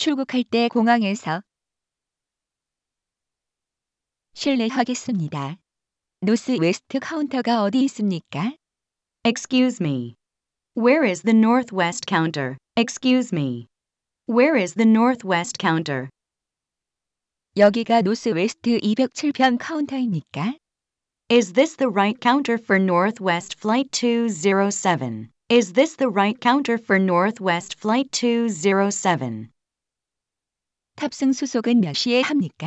출국할 때 공항에서 실례하겠습니다. 노스 웨스트 카운터가 어디 있습니까? Excuse me. Where is the northwest counter? Excuse me. Where is the northwest counter? 여기가 노스 웨스트 207편 카운터입니까? Is this the right counter for northwest flight 207? Is this the right counter for northwest flight 207? 탑승 수속은 몇 시에 합니까?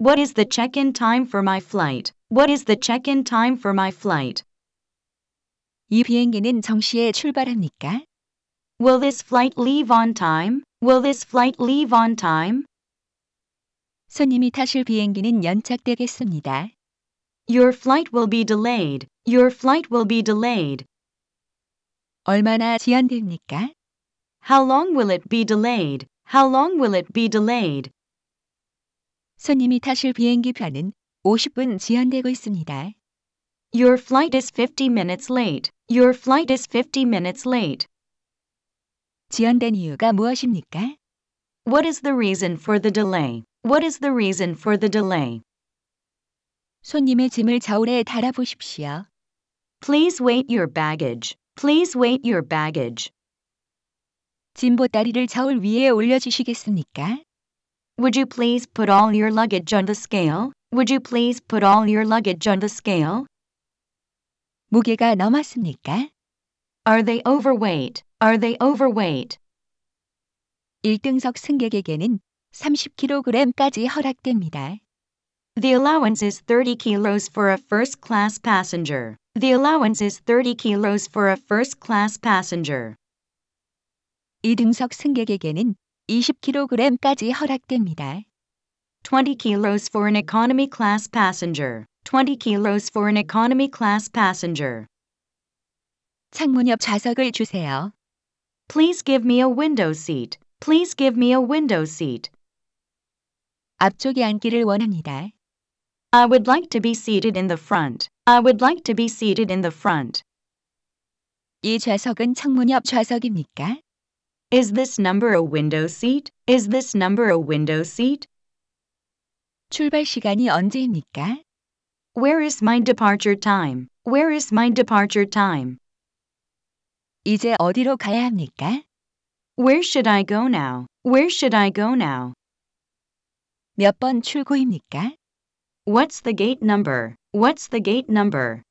What is the check-in time for my flight? What is the check-in time for my flight? 이 비행기는 정시에 출발합니까? Will this flight leave on time? Will this flight leave on time? 손님이 타실 비행기는 연착되겠습니다. Your flight will be delayed. Your flight will be delayed. 얼마나 지연됩니까? How long will it be delayed? How long will it be delayed? 손님이 타실 비행기 편은 50분 지연되고 있습니다. Your flight is 50 minutes late. Your flight is 50 minutes late. 지연된 이유가 무엇입니까? What is the reason for the delay? What is the reason for the delay? 손님의 짐을 저울에 달아 보십시오. Please wait your baggage. Please wait your baggage. 저울 위에 올려주시겠습니까? Would you please put all your luggage on the scale? Would you please put all your luggage on the scale? 무게가 넘었습니까? Are they overweight? Are they overweight? 1등석 승객에게는 30kg까지 허락됩니다. The allowance is 30 kilos for a first class passenger. The allowance is 30 kilos for a first class passenger. 이등석 승객에게는 20kg까지 허락됩니다. 20 kilos for an economy class passenger. 20 kilos for an economy class passenger. 창문 옆 좌석을 주세요. Please give me a window seat. Please give me a window seat. 앞쪽에 앉기를 원합니다. I would like to be seated in the front. I would like to be seated in the front. 이 좌석은 창문 옆 좌석입니까? Is this number a window seat? Is this number a window seat? 출발 시간이 언제입니까? Where is my departure time? Where is my departure time? 이제 어디로 가야 합니까? Where should I go now? Where should I go now? 몇 번 출구입니까? What's the gate number? What's the gate number?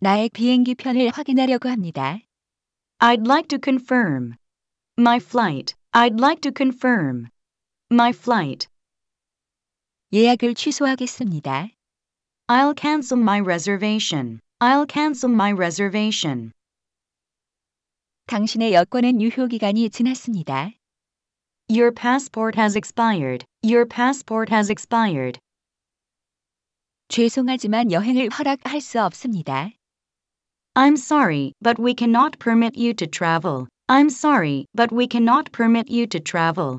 나의 비행기 편을 확인하려고 합니다. I'd like to confirm. My flight. I'd like to confirm. My flight. 예약을 취소하겠습니다. I'll cancel my reservation. I'll cancel my reservation. 당신의 여권은 유효 기간이 지났습니다. Your passport has expired. Your passport has expired. 죄송하지만 여행을 허락할 수 없습니다. I'm sorry, but we cannot permit you to travel. I'm sorry, but we cannot permit you to travel.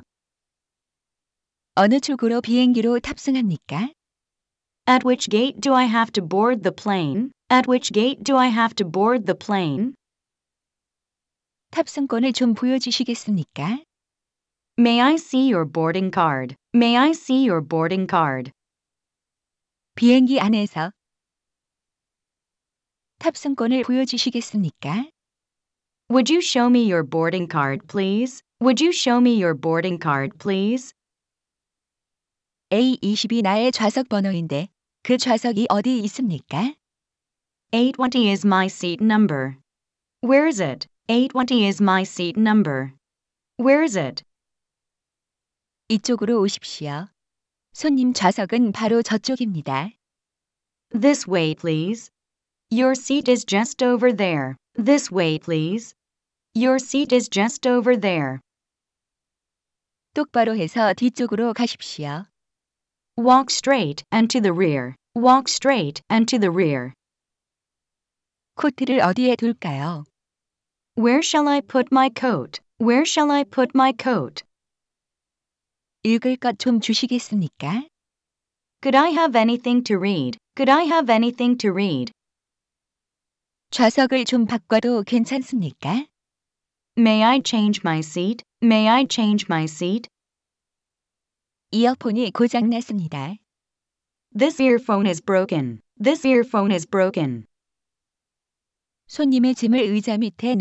어느 쪽으로 비행기로 탑승합니까? At which gate do I have to board the plane? At which gate do I have to board the plane? 탑승권을 좀 보여주시겠습니까? May I see your boarding card? May I see your boarding card? 비행기 안에서 탑승권을 보여주시겠습니까? Would you show me your boarding card, please? Would you show me your boarding card, please? A20이 나의 좌석 번호인데 그 좌석이 어디 있습니까? A20 is my seat number. Where is it? A20 is my seat number. Where is it? 이쪽으로 오십시오. 손님 좌석은 바로 저쪽입니다. This way, please. Your seat is just over there. This way, please. Your seat is just over there. 똑바로 해서 뒤쪽으로 가십시오. Walk straight and to the rear. Walk straight and to the rear. 코트를 어디에 둘까요? Where shall I put my coat? Where shall I put my coat? 읽을 것 주시겠습니까? Could I have anything to read? Could I have anything to read? 좌석을 좀 바꿔도 괜찮습니까? May I change my seat? May I change my seat? 이어폰이 This earphone is broken. This earphone is broken. 손님의 짐을 의자 밑에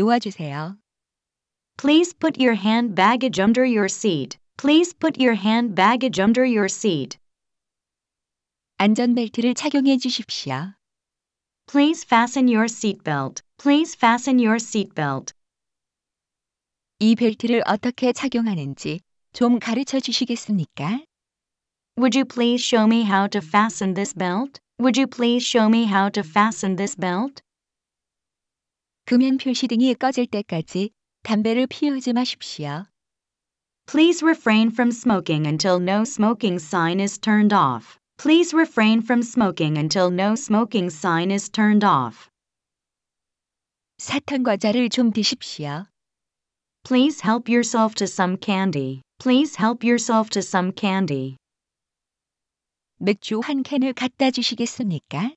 Please put your hand baggage under your seat. Please put your hand baggage under your seat. 안전벨트를 착용해 주십시오. Please fasten your seatbelt. Please fasten your seatbelt. 이 벨트를 어떻게 착용하는지 좀 가르쳐 주시겠습니까? Would you please show me how to fasten this belt? Would you please show me how to fasten this belt? 금연 표시등이 꺼질 때까지 담배를 피우지 마십시오. Please refrain from smoking until no smoking sign is turned off. Please refrain from smoking until no smoking sign is turned off. 사탕 과자를 좀 드십시오. Please help yourself to some candy. Please help yourself to some candy. 맥주 한 캔을 갖다 주시겠습니까?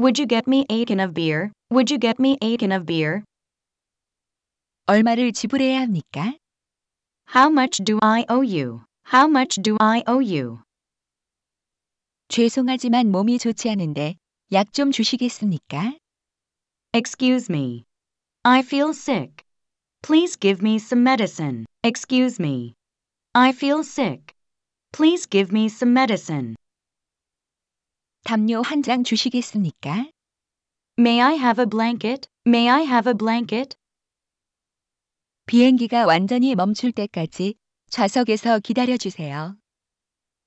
Would you get me a can of beer? Would you get me a can of beer? 얼마를 지불해야 합니까? How much do I owe you? How much do I owe you? 죄송하지만 몸이 좋지 않은데 약 좀 주시겠습니까? Excuse me. I feel sick. Please give me some medicine. Excuse me. I feel sick. Please give me some medicine. 담요 한 장 주시겠습니까? May I have a blanket? May I have a blanket? 비행기가 완전히 멈출 때까지 좌석에서 기다려 주세요.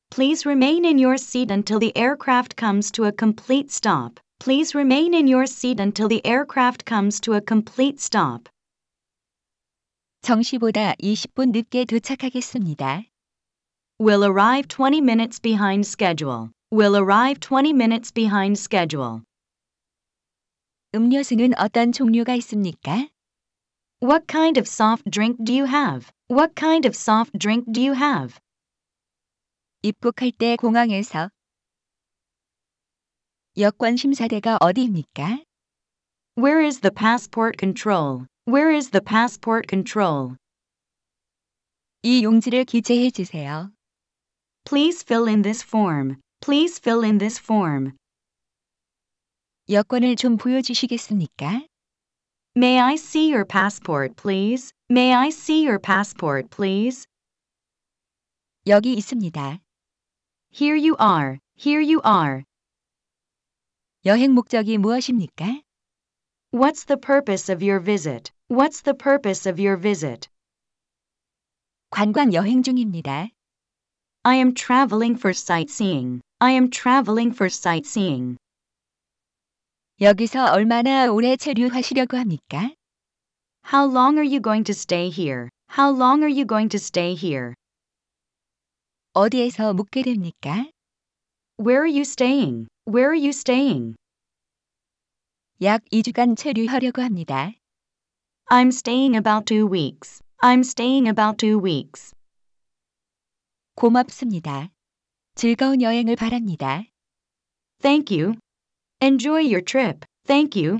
Please remain in your seat until the aircraft comes to a complete stop. Please remain in your seat until the aircraft comes to a complete stop. 정시보다 20분 늦게 도착하겠습니다. Will arrive 20 minutes behind schedule. Will arrive 20 minutes behind schedule. 음료수는 어떤 종류가 있습니까? What kind of soft drink do you have? What kind of soft drink do you have? 입국할 때 공항에서 여권 심사대가 어디입니까? Where is the passport control? Where is the passport control? 이 용지를 기재해 주세요. Please fill in this form. Please fill in this form. 여권을 좀 보여주시겠습니까? May I see your passport, please? May I see your passport, please? 여기 있습니다. Here you are. Here you are. 여행 목적이 무엇입니까? What's the purpose of your visit? What's the purpose of your visit? 관광 여행 중입니다. I am traveling for sightseeing. I am traveling for sightseeing. 여기서 얼마나 오래 체류하시려고 합니까? How long are you going to stay here? How long are you going to stay here? 어디에서 묵게 됩니까? Where are you staying? Where are you staying? 약 2주간 체류하려고 합니다. I'm staying about two weeks. I'm staying about two weeks. 고맙습니다. 즐거운 여행을 바랍니다. Thank you. Enjoy your trip. Thank you.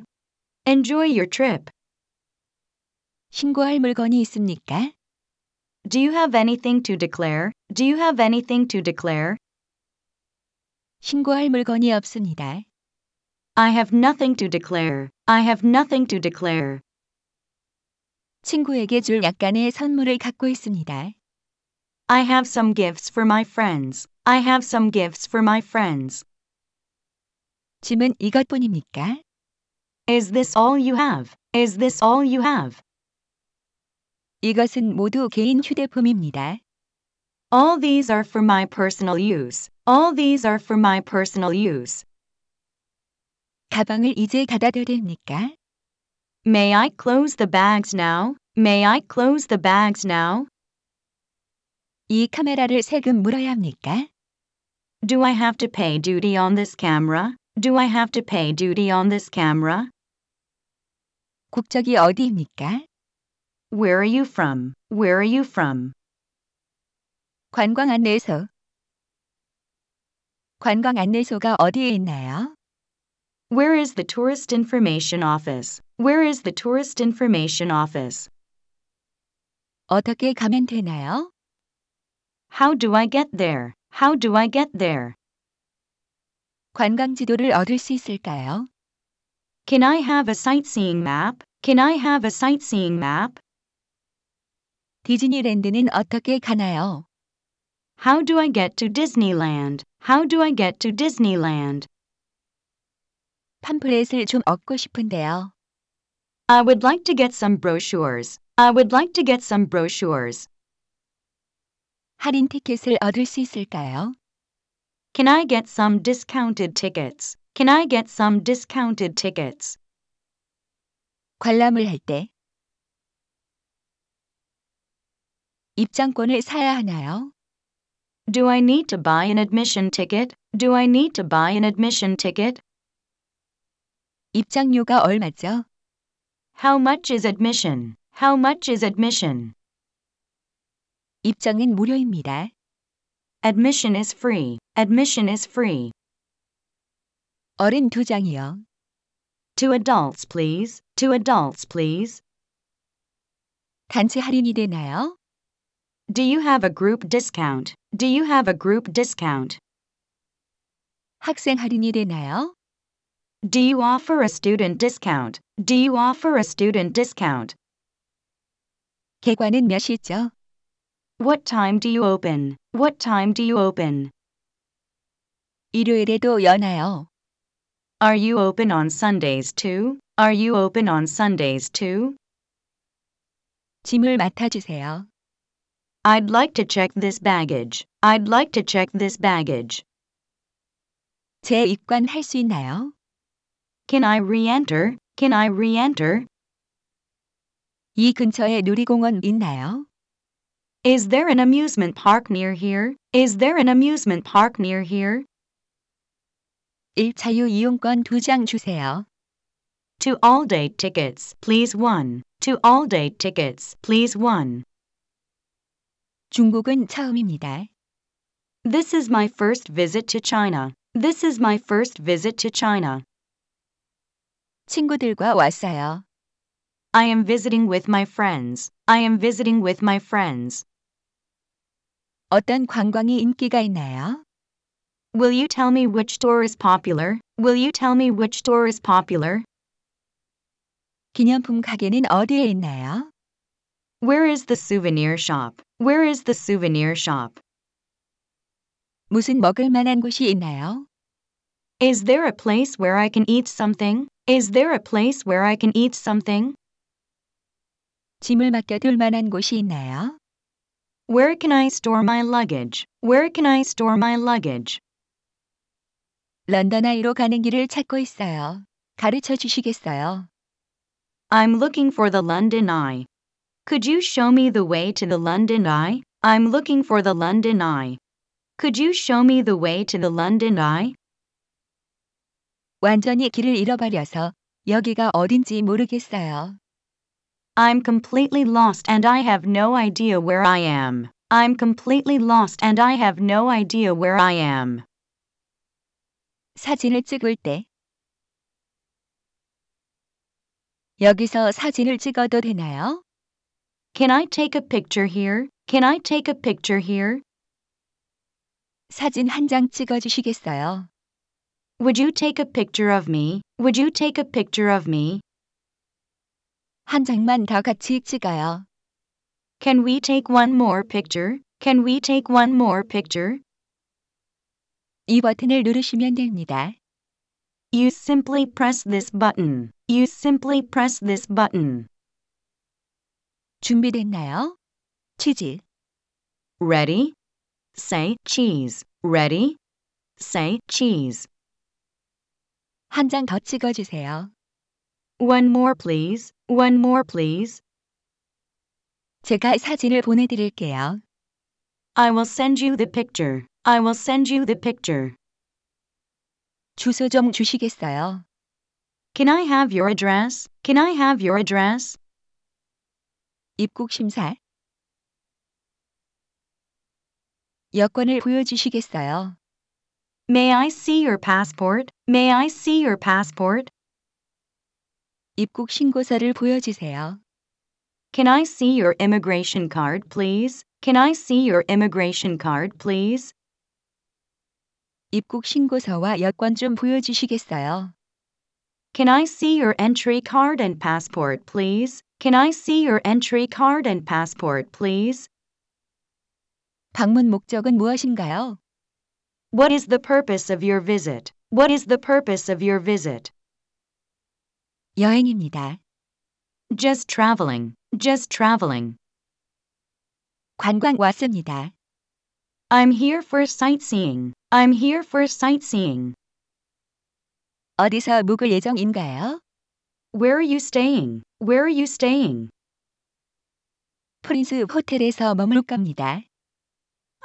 Enjoy your trip. 신고할 물건이 있습니까? Do you have anything to declare? Do you have anything to declare? 신고할 물건이 없습니다. I have nothing to declare. I have nothing to declare. 친구에게 줄 약간의 선물을 갖고 있습니다. I have some gifts for my friends. I have some gifts for my friends. 짐은 이것뿐입니까? Is this all you have? Is this all you have? 이것은 모두 개인 휴대폰입니다. All these are for my personal use. All these are for my personal use. 가방을 이제 닫아도 May I close the bags now? May I close the bags now? 이 카메라를 세금 물어야 합니까? Do I have to pay duty on this camera? Do I have to pay duty on this camera? 국적이 어디입니까? Where are you from? Where are you from? 관광 안내소 관광 안내소가 어디에 있나요? Where is the tourist information office? Where is the tourist information office? 어떻게 가면 되나요? How do I get there? How do I get there? 관광 지도를 얻을 수 있을까요? Can I have a sightseeing map? Can I have a sightseeing map? 디즈니랜드는 어떻게 가나요? How do I get to Disneyland? How do I get to Disneyland? 팜플렛을 좀 얻고 싶은데요. I would like to get some brochures. I would like to get some brochures. 할인 티켓을 얻을 수 있을까요? Can I get some discounted tickets? Can I get some discounted tickets? 관람을 할 입장권을 사야 하나요? Do I need to buy an admission ticket? Do I need to buy an admission ticket? 입장료가 얼마죠? How much is admission? How much is admission? 입장은 무료입니다. Admission is free. Admission is free. 어른 두 장이요. To adults, please. To adults, please. 단체 할인이 되나요? Do you have a group discount? Do you have a group discount? 학생 할인이 되나요? Do you offer a student discount? Do you offer a student discount? 개관은 몇 시죠? What time do you open? What time do you open? 일요일에도 여나요? Are you open on Sundays too? Are you open on Sundays too? 짐을 맡아주세요. I'd like to check this baggage. I'd like to check this baggage. 제수 있나요? Can I re-enter? Can I re-enter? 이 근처에 놀이공원 있나요? Is there an amusement park near here? Is there an amusement park near here? 자유 이용권 2장 주세요. To all-day tickets, please 1. To all-day tickets, please 1. 중국은 처음입니다. This is my first visit to China. This is my first visit to China. 친구들과 왔어요. I am visiting with my friends. I am visiting with my friends. 어떤 관광이 인기가 있나요? Will you tell me which store is popular? Will you tell me which store is popular? 기념품 가게는 어디에 있나요? Where is the souvenir shop? Where is the souvenir shop? 무슨 먹을 만한 곳이 있나요? Is there a place where I can eat something? Is there a place where I can eat something? 짐을 맡겨둘 만한 곳이 있나요? Where can I store my luggage? Where can I store my luggage? 런던 아이로 가는 길을 찾고 있어요. 가르쳐 주시겠어요? I'm looking for the London Eye. Could you show me the way to the London Eye? I'm looking for the London Eye. Could you show me the way to the London Eye? 완전히 길을 잃어버려서 여기가 어딘지 모르겠어요. I'm completely lost and I have no idea where I am. I'm completely lost and I have no idea where I am. 사진을 찍을 때 여기서 사진을 찍어도 되나요? Can I take a picture here? Can I take a picture here? 사진 한 장 찍어 주시겠어요? Would you take a picture of me? Would you take a picture of me? 한 장만 더 같이 찍어요. Can we take one more picture? Can we take one more picture? 이 버튼을 누르시면 됩니다. You simply press this button. You simply press this button. 준비됐나요? 치즈. Ready? Say cheese. Ready? Say cheese. 한장더 찍어주세요. One more please. One more please. 제가 사진을 보내드릴게요. I will send you the picture. I will send you the picture. 주소 좀 주시겠어요? Can I have your address? Can I have your address? 입국 심사 여권을 보여주시겠어요? May I see your passport? May I see your passport? 입국 신고서를 보여주세요. Can I see your immigration card, please? Can I see your immigration card, please? 입국 신고서와 여권 좀 보여주시겠어요? Can I see your entry card and passport, please? Can I see your entry card and passport, please? 방문 목적은 무엇인가요? What is the purpose of your visit? What is the purpose of your visit? 여행입니다. Just traveling. Just traveling. 관광 왔습니다. I'm here for sightseeing. I'm here for sightseeing. 어디서 묵을 예정인가요? Where are you staying? Where are you staying? 프린스 호텔에서 머물 겁니다.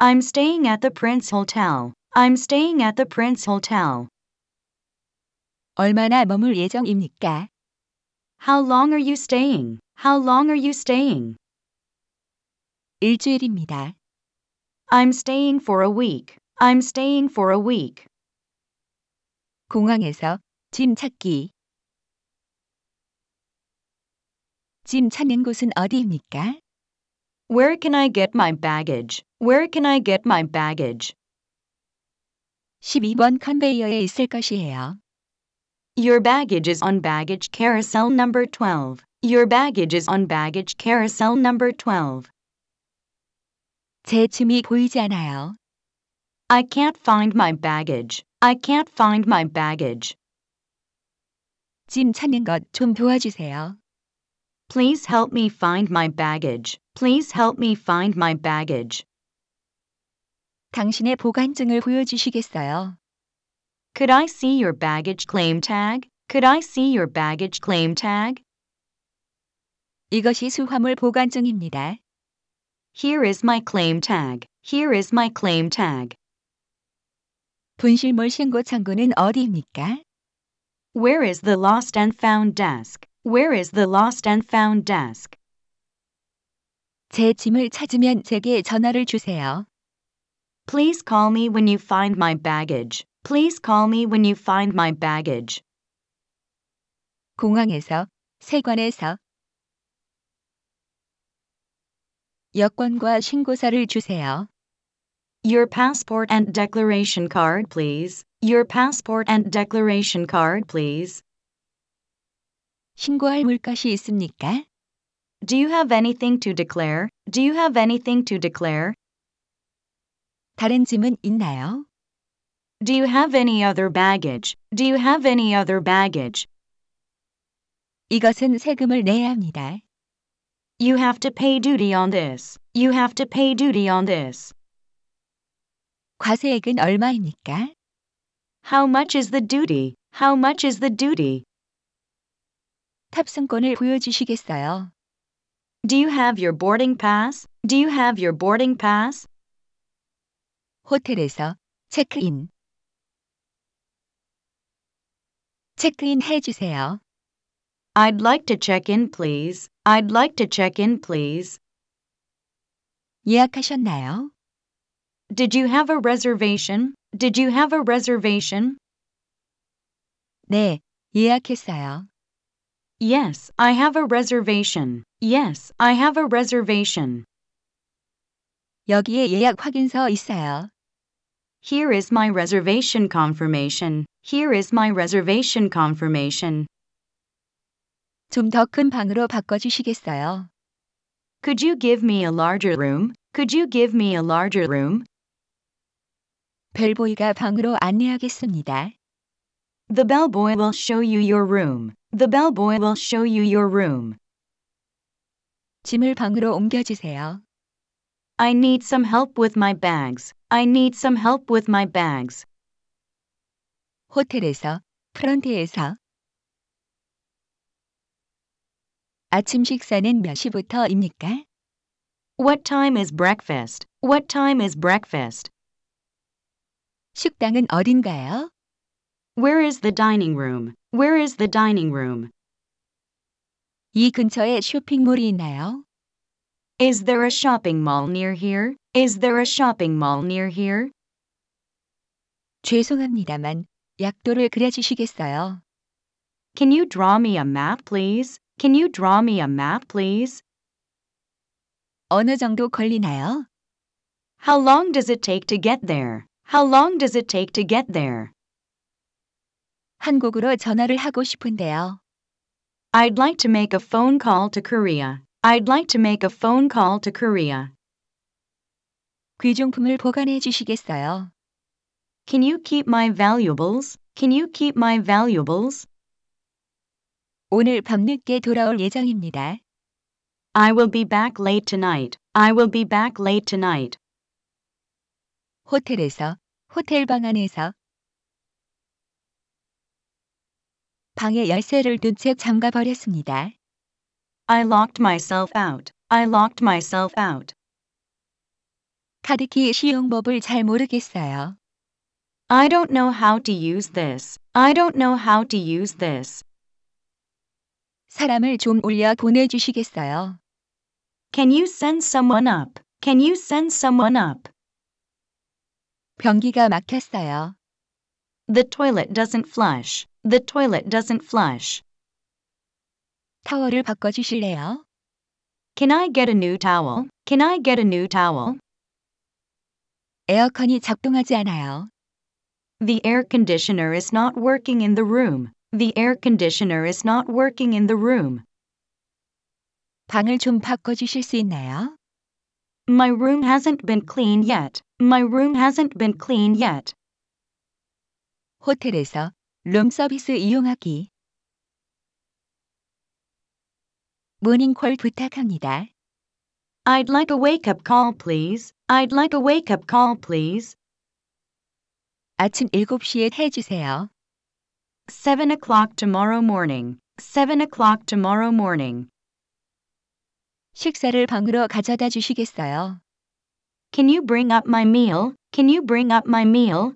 I'm staying at the Prince Hotel. I'm staying at the Prince Hotel. 얼마나 머물 예정입니까? How long are you staying? How long are you staying? 일주일입니다. I'm staying for a week. I'm staying for a week. 공항에서 짐 찾기. 짐 찾는 곳은 어디입니까? Where can I get my baggage? Where can I get my baggage? 12번 컨베이어에 있을 것이에요. Your baggage is on baggage carousel number 12. Your baggage is on baggage carousel number 12. 제 짐이 보이지 않아요. I can't find my baggage. I can't find my baggage. 짐 찾는 것 좀 도와주세요. Please help me find my baggage. Please help me find my baggage. 당신의 보관증을 보여주시겠어요? Could I see your baggage claim tag? Could I see your baggage claim tag? 이것이 수화물 보관증입니다. Here is my claim tag. Here is my claim tag. 분실물 신고 창구는 어디입니까? Where is the lost and found desk? Where is the lost and found desk? 제 짐을 찾으면 제게 전화를 주세요. Please call me when you find my baggage. Please call me when you find my baggage. 공항에서, 세관에서. 여권과 신고서를 주세요. Your passport and declaration card, please. Your passport and declaration card, please. 신고할 물것이 있습니까? Do you have anything to declare? Do you have anything to declare? 다른 짐은 있나요? Do you have any other baggage? Do you have any other baggage? 이것은 세금을 내야 합니다. You have to pay duty on this. You have to pay duty on this. 과세액은 얼마입니까? How much is the duty? How much is the duty? 탑승권을 보여주시겠어요? Do you have your boarding pass? Do you have your boarding pass? 호텔에서 체크인 체크인 해주세요. I'd like to check in, please. I'd like to check in, please. 예약하셨나요? Did you have a reservation? Did you have a reservation? 네, 예약했어요. Yes, I have a reservation. Yes, I have a reservation. 여기에 예약 확인서 있어요. Here is my reservation confirmation. Here is my reservation confirmation. 방으로 바꿔 주시겠어요? Could you give me a larger room? Could you give me a larger room? 벨보이가 방으로 안내하겠습니다. The bellboy will show you your room. The bellboy will show you your room. 짐을 방으로 옮겨 주세요. I need some help with my bags. I need some help with my bags. 호텔에서, 프런트에서. 아침 식사는 몇 시부터입니까? What time is breakfast? What time is breakfast? 식당은 어딘가요? Where is the dining room? Where is the dining room? 이 근처에 쇼핑몰이 있나요? Is there a shopping mall near here? Is there a shopping mall near here? 죄송합니다만 약도를 그려주시겠어요? Can you draw me a map, please? Can you draw me a map, please? 어느 정도 걸리나요? How long does it take to get there? How long does it take to get there? 한국으로 전화를 하고 싶은데요. I'd like to make a phone call to Korea. I'd like to make a phone call to Korea. 귀중품을 보관해 주시겠어요? Can you keep my valuables? Can you keep my valuables? 오늘 밤늦게 돌아올 예정입니다. I will be back late tonight. I will be back late tonight. 호텔에서, 호텔 방 안에서. 방에 열쇠를 둔 채 잠가 버렸습니다. I locked myself out. I locked myself out. 카드키 사용법을 잘 모르겠어요. I don't know how to use this. I don't know how to use this. 사람을 좀 올려 보내주시겠어요? Can you send someone up? Can you send someone up? 변기가 막혔어요. The toilet doesn't flush. The toilet doesn't flush. 타월을 바꿔 주실래요? Can I get a new towel? Can I get a new towel? 에어컨이 작동하지 않아요. The air conditioner is not working in the room. The air conditioner is not working in the room. 방을 좀 바꿔 주실 수 있나요? My room hasn't been cleaned yet. My room hasn't been cleaned yet. 호텔에서 룸 서비스 이용하기 모닝콜 부탁합니다. I'd like a wake-up call, please. I'd like a wake-up call, please. 아침 7시에 해 주세요. 7 o'clock tomorrow morning. 7 o'clock tomorrow morning. 식사를 방으로 가져다 주시겠어요? Can you bring up my meal? Can you bring up my meal?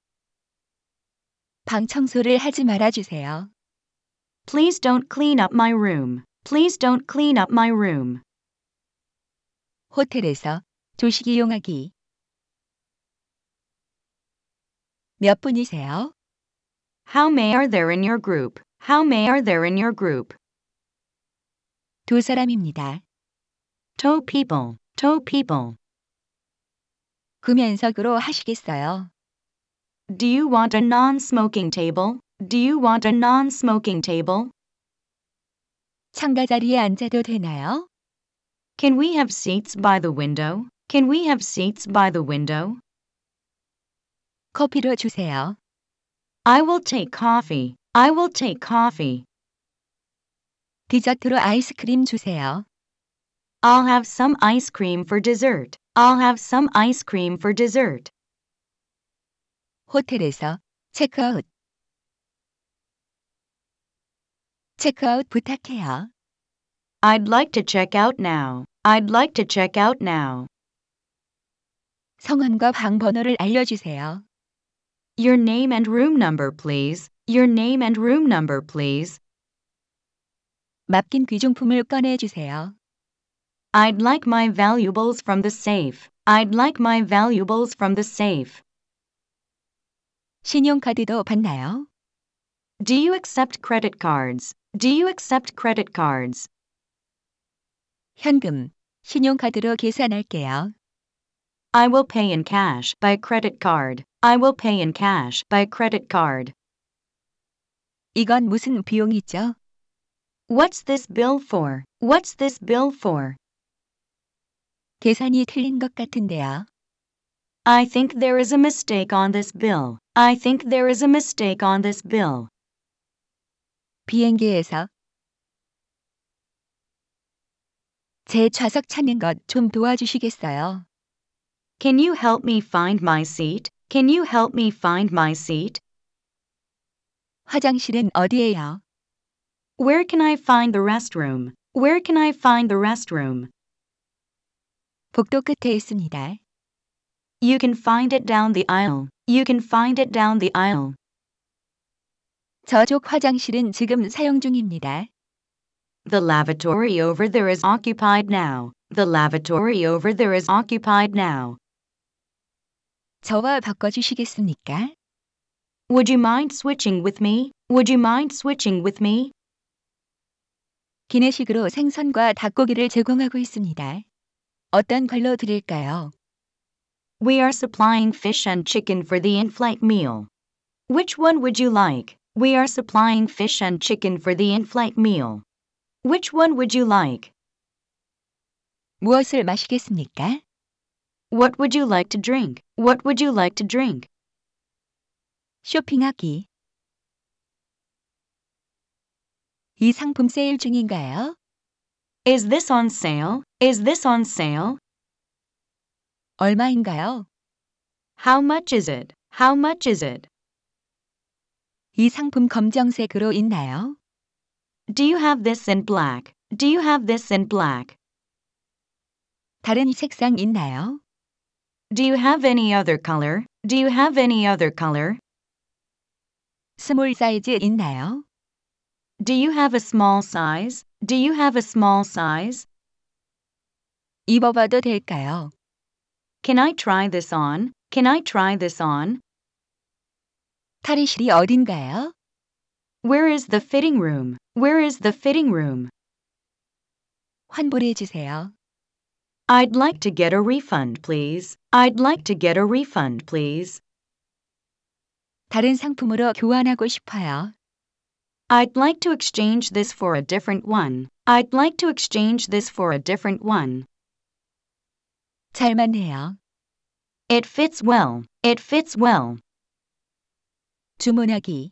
방 청소를 하지 말아 주세요. Please don't clean up my room. Please don't clean up my room. 호텔에서 조식 이용하기. 몇 분이세요? How many are there in your group? How many are there in your group? 두 사람입니다. Two people. Two people. 금연석으로 하시겠어요? Do you want a non-smoking table? Do you want a non-smoking table? 자리에 앉아도 되나요? Can we have seats by the window? Can we have seats by the window? 커피로 주세요. I will take coffee. I will take coffee. 디저트로 아이스크림 주세요. I'll have some ice cream for dessert. I'll have some ice cream for dessert. 호텔에서 체크아웃. 체크아웃 부탁해요. I'd like to check out now. I'd like to check out now. 성함과 방 번호를 알려주세요. Your name and room number, please. Your name and room number, please. 맡긴 귀중품을 주세요. I'd like my valuables from the safe. I'd like my valuables from the safe. 신용카드도 받나요? Do you accept credit cards? Do you accept credit cards? 현금, 신용카드로 계산할게요. I will pay in cash by credit card. I will pay in cash by credit card. 이건 무슨 비용이죠? What's this bill for? What's this bill for? 계산이 틀린 것 같은데요. I think there is a mistake on this bill. I think there is a mistake on this bill. 비행기에서 제 좌석 찾는 것 좀 도와주시겠어요? Can you help me find my seat? Can you help me find my seat? 화장실은 어디예요? Where can I find the restroom? Where can I find the restroom? 복도 끝에 있습니다. You can find it down the aisle. You can find it down the aisle. 저쪽 화장실은 지금 사용 중입니다. The lavatory over there is occupied now. The lavatory over there is occupied now. 저와 바꿔 주시겠습니까? Would you mind switching with me? Would you mind switching with me? 기내식으로 생선과 닭고기를 제공하고 있습니다. 어떤 걸로 드릴까요? We are supplying fish and chicken for the in-flight meal. Which one would you like? We are supplying fish and chicken for the in-flight meal. Which one would you like? 무엇을 마시겠습니까? What would you like to drink? What would you like to drink? 쇼핑하기. 이 상품 세일 중인가요? Is this on sale? Is this on sale? 얼마인가요? How much is it? How much is it? 이 상품 검정색으로 있나요? Do you have this in black? Do you have this in black? 다른 색상 있나요? Do you have any other color? Do you have any other color? 스몰 사이즈 있나요? Do you have a small size? Do you have a small size? 입어봐도 될까요? Can I try this on? Can I try this on? 탈의실이 어딘가요? Where is the fitting room? Where is the fitting room? 환불해 주세요. I'd like to get a refund, please. I'd like to get a refund, please. 다른 상품으로 교환하고 싶어요. I'd like to exchange this for a different one. I'd like to exchange this for a different one. 잘 맞네요. It fits well. It fits well. 주문하기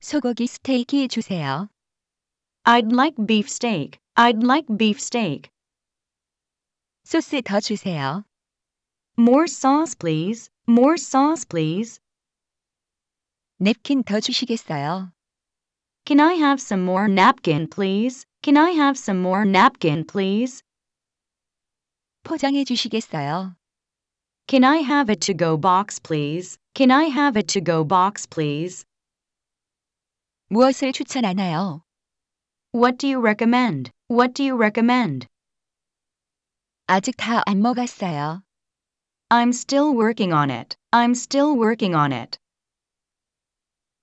소고기 스테이크 주세요. I'd like beef steak. I'd like beef steak. 소스 더 주세요. More sauce please. More sauce please. 냅킨 더 주시겠어요? Can I have some more napkin please? Can I have some more napkin please? 포장해 주시겠어요? Can I have a to go box, please? Can I have a to go box, please? 무엇을 추천하나요? What do you recommend? What do you recommend? 아직 안 먹었어요. I'm still working on it. I'm still working on it.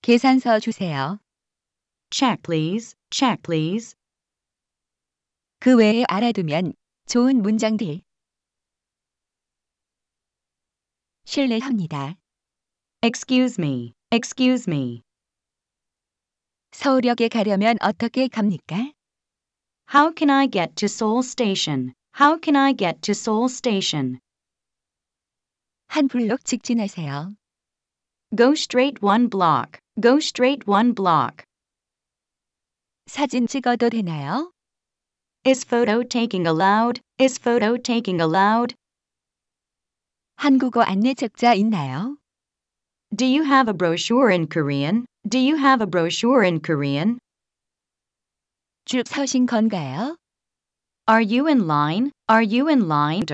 계산서 주세요. Check please. Check please. 그 외에 알아두면 좋은 문장들 실례합니다. Excuse me, excuse me. 서울역에 가려면 어떻게 갑니까? How can I get to Seoul Station? How can I get to Seoul Station? 한 블록 직진하세요. Go straight one block. Go straight one block. 사진 찍어도 되나요? Is photo taking allowed? Is photo taking allowed? 한국어 있나요? Do you have a brochure in Korean? Do you have a brochure in Korean? 줄 서신 건가요? Are you in line? Are you in line?